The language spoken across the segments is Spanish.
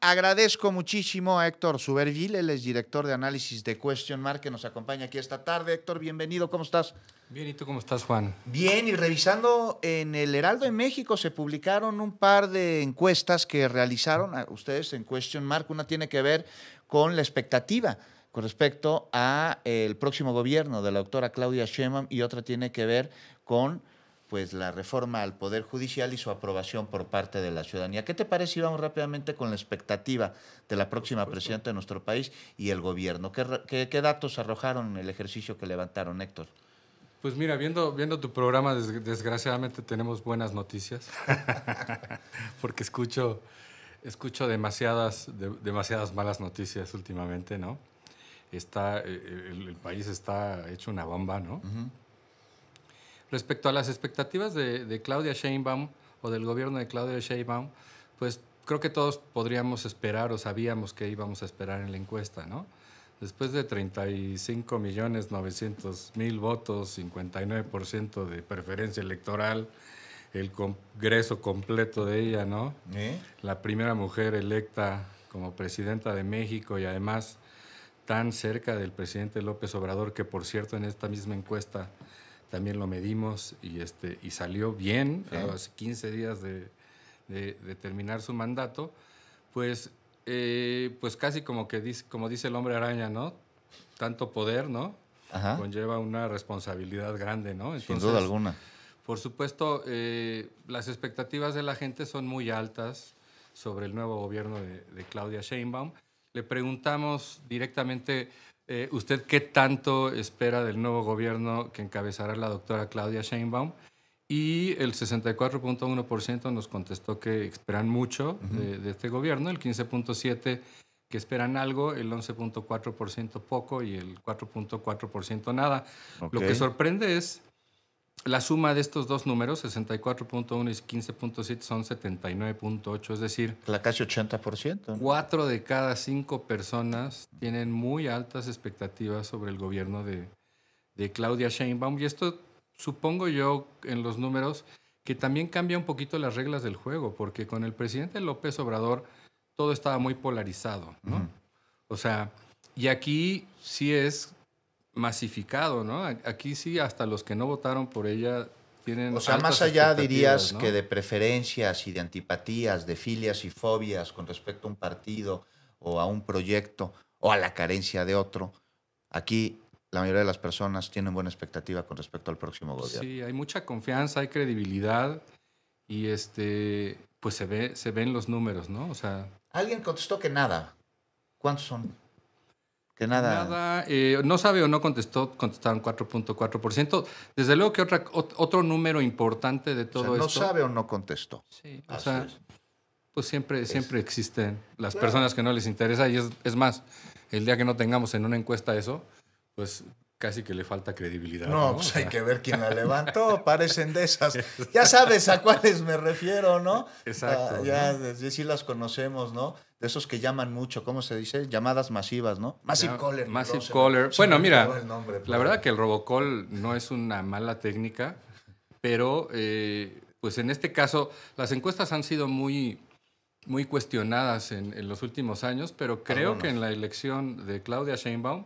Agradezco muchísimo a Héctor Suberville, él es director de análisis de Question Mark, que nos acompaña aquí esta tarde. Héctor, bienvenido, ¿cómo estás? Bien, ¿y tú cómo estás, Juan? Bien, y revisando en el Heraldo en México se publicaron un par de encuestas que realizaron ustedes en Question Mark. Una tiene que ver con la expectativa con respecto al próximo gobierno de la doctora Claudia Sheinbaum y otra tiene que ver con pues la reforma al Poder Judicial y su aprobación por parte de la ciudadanía. ¿Qué te parece si vamos rápidamente con la expectativa de la próxima presidenta de nuestro país y el gobierno? ¿Qué, datos arrojaron el ejercicio que levantaron, Héctor? Pues mira, viendo, viendo tu programa, desgraciadamente tenemos buenas noticias, porque escucho, escucho demasiadas, demasiadas malas noticias últimamente, ¿no? Está, eh, el, país está hecho una bomba, ¿no? Respecto a las expectativas de, Claudia Sheinbaum o del gobierno de Claudia Sheinbaum, pues creo que todos podríamos esperar o sabíamos que íbamos a esperar en la encuesta, ¿no? Después de 35 millones 900 mil votos, 59% de preferencia electoral, el Congreso completo de ella, ¿no? La primera mujer electa como presidenta de México y además tan cerca del presidente López Obrador, que por cierto en esta misma encuesta también lo medimos y, este, y salió bien, a los 15 días de, terminar su mandato, pues, eh, pues casi como, que dice, como dice el hombre araña, ¿no? Tanto poder, ¿no? Conlleva una responsabilidad grande, ¿no? Sin duda alguna. Por supuesto, eh, las expectativas de la gente son muy altas sobre el nuevo gobierno de, de Claudia Sheinbaum. Le preguntamos directamente eh, ¿Usted qué tanto espera del nuevo gobierno que encabezará la doctora Claudia Sheinbaum? Y el 64.1% nos contestó que esperan mucho de, este gobierno, el 15.7% que esperan algo, el 11.4% poco y el 4.4% nada. Lo que sorprende es la suma de estos dos números, 64.1 y 15.7, son 79.8, es decir... La casi 80%. Cuatro de cada cinco personas tienen muy altas expectativas sobre el gobierno de, de Claudia Sheinbaum. Y esto, supongo yo, en los números, que también cambia un poquito las reglas del juego, porque con el presidente López Obrador todo estaba muy polarizado, ¿no? O sea, y aquí sí es masificado, ¿no? Aquí sí, hasta los que no votaron por ella tienen... O sea, más allá dirías que de preferencias y de antipatías, de filias y fobias con respecto a un partido o a un proyecto o a la carencia de otro, aquí la mayoría de las personas tienen buena expectativa con respecto al próximo gobierno. Sí, hay mucha confianza, hay credibilidad y este, pues se, ve, se ven los números, ¿no? O sea... Alguien contestó que nada. ¿Cuántos son? nada. Eh, no sabe o no contestó, contestaron 4.4%. Desde luego que otra, otro número importante de todo o esto. No sabe o no contestó. Sí, o sea, pues siempre, siempre existen las personas que no les interesa y es más, el día que no tengamos en una encuesta eso, pues casi que le falta credibilidad. No, pues hay que ver quién la levantó, parecen de esas. Ya sabes a cuáles me refiero, ¿no? Exacto. Ah, ya, Sí, las conocemos, ¿no? De esos que llaman mucho, ¿cómo se dice? Llamadas masivas, ¿no? Massive caller. Massive caller. bueno, mira, la verdad que el robocall no es una mala técnica, pero eh, pues en este caso las encuestas han sido muy muy cuestionadas en, los últimos años, pero creo que en la elección de Claudia Sheinbaum,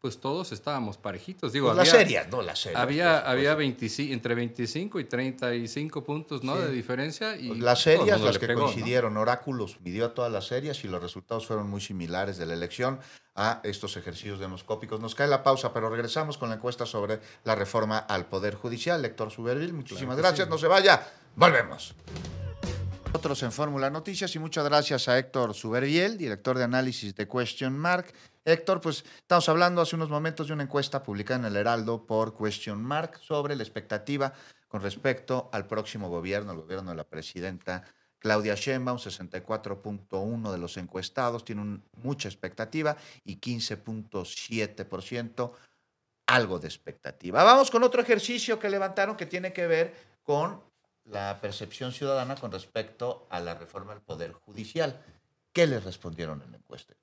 pues todos estábamos parejitos. Digo, pues, las series, no las series. Había, había 25, entre 25 y 35 puntos ¿no? de diferencia. Y pues, las series, las que coincidieron. Oráculos midió a todas las series y los resultados fueron muy similares de la elección a estos ejercicios demoscópicos. Nos cae la pausa, pero regresamos con la encuesta sobre la reforma al Poder Judicial. Lector Suberviel, muchísimas gracias. No se vaya. Volvemos. Nosotros en Fórmula Noticias y muchas gracias a Héctor Suberviel, director de análisis de Question Mark. Héctor, pues estamos hablando hace unos momentos de una encuesta publicada en el Heraldo por Question Mark sobre la expectativa con respecto al próximo gobierno, el gobierno de la presidenta Claudia Sheinbaum, 64.1 de los encuestados, tiene mucha expectativa y 15.7% algo de expectativa. Vamos con otro ejercicio que levantaron que tiene que ver con la percepción ciudadana con respecto a la reforma del Poder Judicial. ¿Qué les respondieron en la encuesta?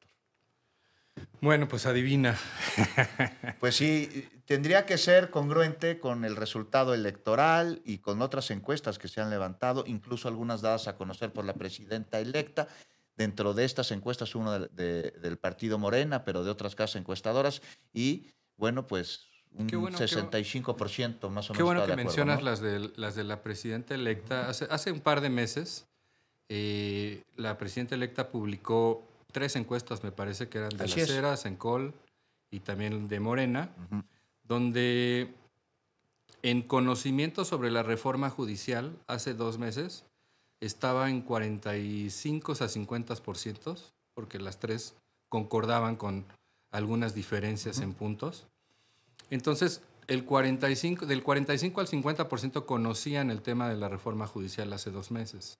Bueno, pues adivina. Pues sí, tendría que ser congruente con el resultado electoral y con otras encuestas que se han levantado, incluso algunas dadas a conocer por la presidenta electa. Dentro de estas encuestas, uno del partido Morena, pero de otras casas encuestadoras. Y bueno, pues un 65% más o menos. Qué bueno que mencionas las, de, las de la presidenta electa. Hace, un par de meses, eh, la presidenta electa publicó tres encuestas, me parece que eran de Así la y también de Morena, donde en conocimiento sobre la reforma judicial hace dos meses estaba en 45 a 50%, porque las tres concordaban con algunas diferencias en puntos. Entonces, el 45, del 45 al 50% conocían el tema de la reforma judicial hace dos meses.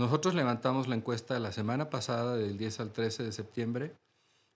Nosotros levantamos la encuesta la semana pasada del 10 al 13 de septiembre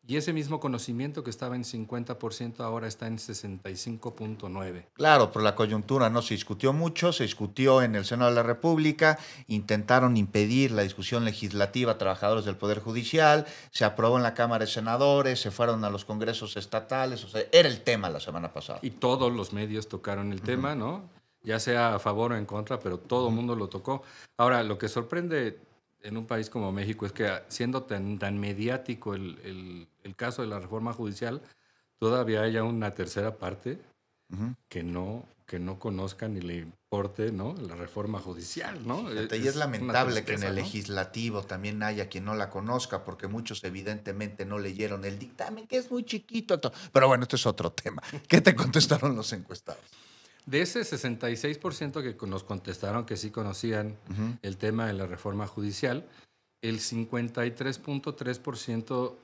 y ese mismo conocimiento que estaba en 50% ahora está en 65.9%. Claro, pero la coyuntura, ¿no? Se discutió mucho, se discutió en el Senado de la República, intentaron impedir la discusión legislativa a trabajadores del Poder Judicial, se aprobó en la Cámara de Senadores, se fueron a los congresos estatales, o sea, era el tema la semana pasada. Y todos los medios tocaron el tema, ¿no? ya sea a favor o en contra, pero todo el mundo lo tocó. Ahora, lo que sorprende en un país como México es que siendo tan, mediático el, caso de la reforma judicial, todavía haya una tercera parte que no que no conozca ni le importe ¿no? la reforma judicial. ¿no? y es lamentable que en el legislativo también haya quien no la conozca, porque muchos evidentemente no leyeron el dictamen, que es muy chiquito. Pero bueno, esto es otro tema. ¿Qué te contestaron los encuestados? De ese 66% que nos contestaron que sí conocían el tema de la reforma judicial, el 53.3%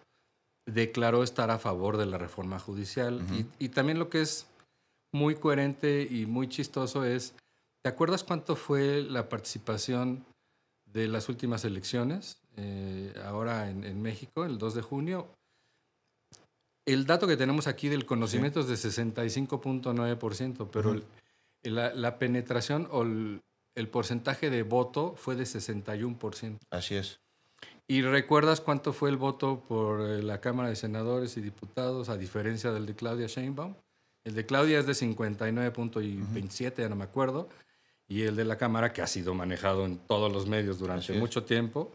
declaró estar a favor de la reforma judicial. y, también lo que es muy coherente y muy chistoso es, ¿te acuerdas cuánto fue la participación de las últimas elecciones eh, ahora en, en México, el 2 de junio? el dato que tenemos aquí del conocimiento es de 65.9%, pero la, penetración o el, porcentaje de voto fue de 61%. Así es. ¿Y recuerdas cuánto fue el voto por eh, la Cámara de Senadores y Diputados a diferencia del de Claudia Sheinbaum? El de Claudia es de 59.27, ya no me acuerdo, y el de la Cámara, que ha sido manejado en todos los medios durante mucho tiempo,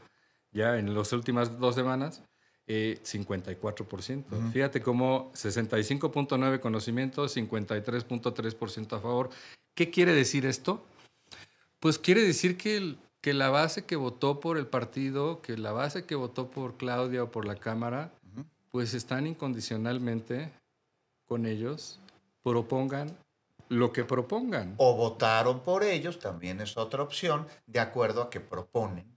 ya en las últimas dos semanas, eh, 54%. Fíjate cómo 65.9 conocimiento, 53.3% a favor. ¿Qué quiere decir esto? Pues quiere decir que, que la base que votó por el partido, que la base que votó por Claudia o por la Cámara, pues están incondicionalmente con ellos, propongan lo que propongan. O votaron por ellos, también es otra opción, de acuerdo a que proponen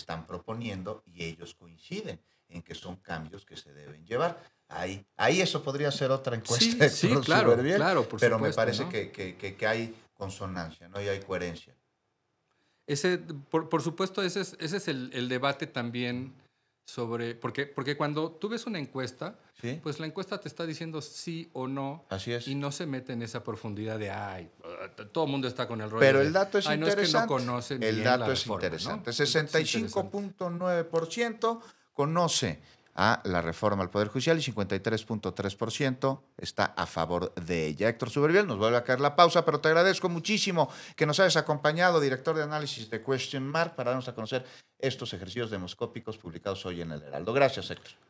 están proponiendo y ellos coinciden en que son cambios que se deben llevar. Ahí, ahí eso podría ser otra encuesta. Sí, claro, claro, Pero me parece que, que, hay consonancia, ¿no? Y hay coherencia. Ese, por, supuesto, ese es, ese es el debate también sobre, porque, porque cuando tú ves una encuesta, pues la encuesta te está diciendo sí o no. Así es. Y no se mete en esa profundidad de, ay, todo el mundo está con el rollo. Pero el dato es interesante. No, el dato es, reforma, es interesante. 65.9% conoce a la reforma al Poder Judicial y 53.3% está a favor de ella. Héctor Suberviel, nos vuelve a caer la pausa, pero te agradezco muchísimo que nos hayas acompañado, director de análisis de Question Mark, para darnos a conocer estos ejercicios demoscópicos publicados hoy en el Heraldo. Gracias, Héctor.